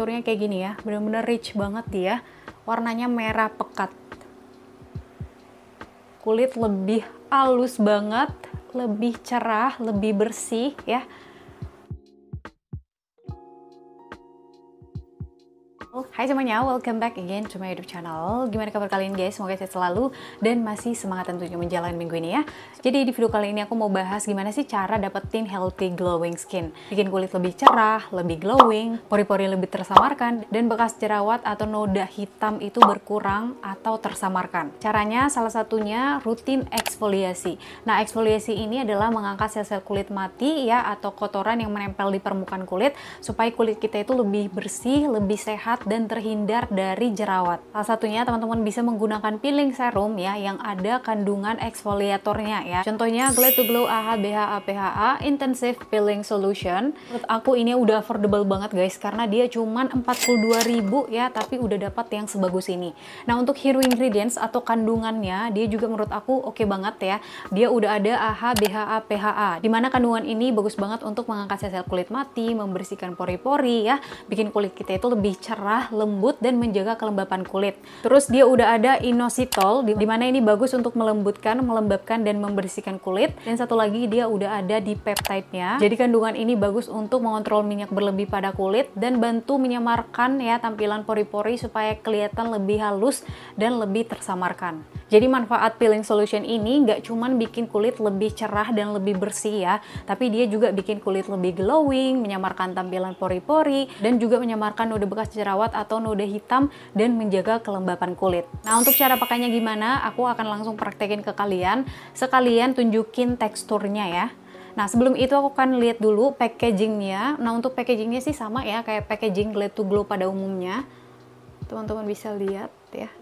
teksturnya kayak gini ya bener-bener rich banget dia ya. warnanya merah pekat kulit lebih halus banget lebih cerah lebih bersih ya Hai semuanya, welcome back again to my YouTube channel Gimana kabar kalian guys? Semoga sehat selalu dan masih semangat tentunya menjalani minggu ini ya Jadi di video kali ini aku mau bahas gimana sih cara dapetin healthy glowing skin Bikin kulit lebih cerah, lebih glowing, pori-pori lebih tersamarkan Dan bekas jerawat atau noda hitam itu berkurang atau tersamarkan Caranya salah satunya rutin eksfoliasi Nah eksfoliasi ini adalah mengangkat sel-sel kulit mati ya atau kotoran yang menempel di permukaan kulit Supaya kulit kita itu lebih bersih, lebih sehat dan terhindar dari jerawat. Salah satunya teman-teman bisa menggunakan peeling serum ya yang ada kandungan eksfoliatornya ya. Contohnya Glade to Glow AHA BHA PHA Intensive Peeling Solution. Menurut aku ini udah affordable banget guys karena dia cuman 42.000 ya tapi udah dapat yang sebagus ini. Nah, untuk hero ingredients atau kandungannya dia juga menurut aku oke okay banget ya. Dia udah ada AHA BHA PHA di mana kandungan ini bagus banget untuk mengangkat sel kulit mati, membersihkan pori-pori ya, bikin kulit kita itu lebih cerah lembut dan menjaga kelembapan kulit. Terus dia udah ada inositol di mana ini bagus untuk melembutkan, melembabkan dan membersihkan kulit. Dan satu lagi dia udah ada di peptide-nya. Jadi kandungan ini bagus untuk mengontrol minyak berlebih pada kulit dan bantu menyamarkan ya tampilan pori-pori supaya kelihatan lebih halus dan lebih tersamarkan. Jadi manfaat peeling solution ini nggak cuman bikin kulit lebih cerah dan lebih bersih ya, tapi dia juga bikin kulit lebih glowing, menyamarkan tampilan pori-pori, dan juga menyamarkan noda bekas jerawat jerawat atau noda hitam dan menjaga kelembapan kulit. Nah, untuk cara pakainya gimana? Aku akan langsung praktekin ke kalian. Sekalian tunjukin teksturnya ya. Nah, sebelum itu aku akan lihat dulu packagingnya. Nah, untuk packagingnya sih sama ya, kayak packaging Glade to Glow pada umumnya. Teman-teman bisa lihat ya.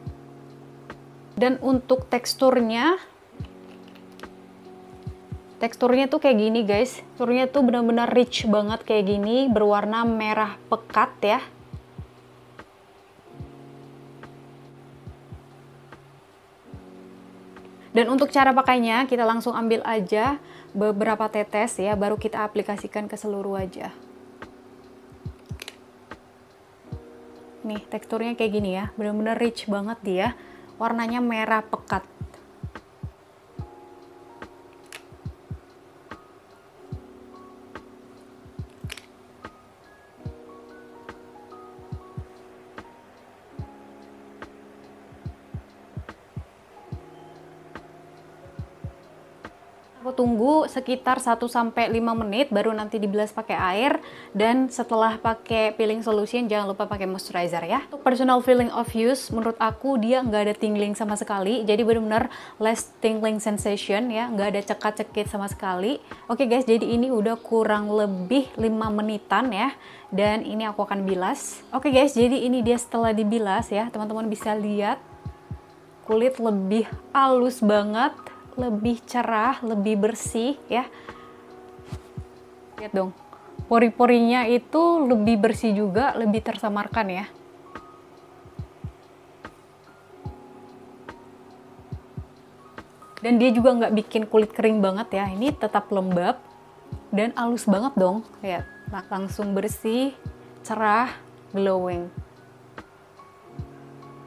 Dan untuk teksturnya, teksturnya tuh kayak gini guys. Teksturnya tuh benar-benar rich banget kayak gini, berwarna merah pekat ya. Dan untuk cara pakainya kita langsung ambil aja beberapa tetes ya baru kita aplikasikan ke seluruh wajah. Nih teksturnya kayak gini ya, bener-bener rich banget dia. Warnanya merah pekat. aku tunggu sekitar 1 sampai 5 menit baru nanti dibilas pakai air dan setelah pakai peeling solution jangan lupa pakai moisturizer ya. Untuk personal feeling of use menurut aku dia nggak ada tingling sama sekali jadi benar-benar less tingling sensation ya nggak ada cekat-cekit sama sekali. Oke guys jadi ini udah kurang lebih 5 menitan ya dan ini aku akan bilas. Oke guys jadi ini dia setelah dibilas ya teman-teman bisa lihat kulit lebih halus banget lebih cerah, lebih bersih ya. Lihat dong, pori-porinya itu lebih bersih juga, lebih tersamarkan ya. Dan dia juga nggak bikin kulit kering banget ya, ini tetap lembab dan halus banget dong. Lihat, langsung bersih, cerah, glowing.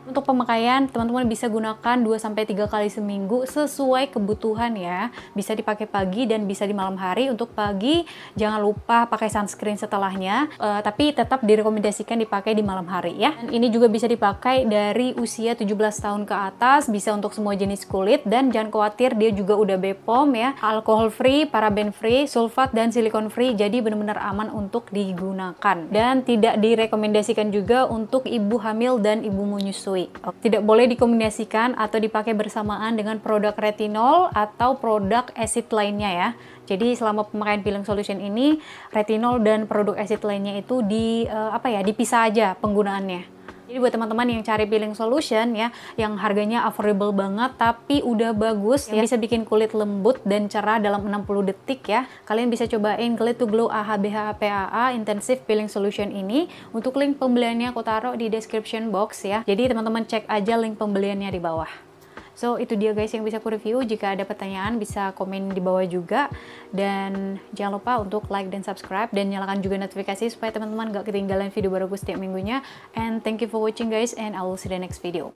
Untuk pemakaian, teman-teman bisa gunakan 2-3 kali seminggu sesuai kebutuhan ya. Bisa dipakai pagi dan bisa di malam hari. Untuk pagi, jangan lupa pakai sunscreen setelahnya, Uh, tapi tetap direkomendasikan dipakai di malam hari ya. Dan ini juga bisa dipakai dari usia 17 tahun ke atas, bisa untuk semua jenis kulit, dan jangan khawatir dia juga udah bepom ya, alkohol free, paraben free, sulfat, dan silikon free, jadi benar-benar aman untuk digunakan. Dan tidak direkomendasikan juga untuk ibu hamil dan ibu menyusui menyusui. Tidak boleh dikombinasikan atau dipakai bersamaan dengan produk retinol atau produk acid lainnya ya. Jadi selama pemakaian peeling solution ini retinol dan produk acid lainnya itu di eh, apa ya dipisah aja penggunaannya. Jadi buat teman-teman yang cari peeling solution ya, yang harganya affordable banget tapi udah bagus iya. yang ya, bisa bikin kulit lembut dan cerah dalam 60 detik ya. Kalian bisa cobain kulit to Glow AHBHPAA Intensive Peeling Solution ini. Untuk link pembeliannya aku taruh di description box ya. Jadi teman-teman cek aja link pembeliannya di bawah. So itu dia guys yang bisa aku review. Jika ada pertanyaan bisa komen di bawah juga dan jangan lupa untuk like dan subscribe dan nyalakan juga notifikasi supaya teman-teman gak ketinggalan video baru aku setiap minggunya. And thank you for watching guys and I will see the next video.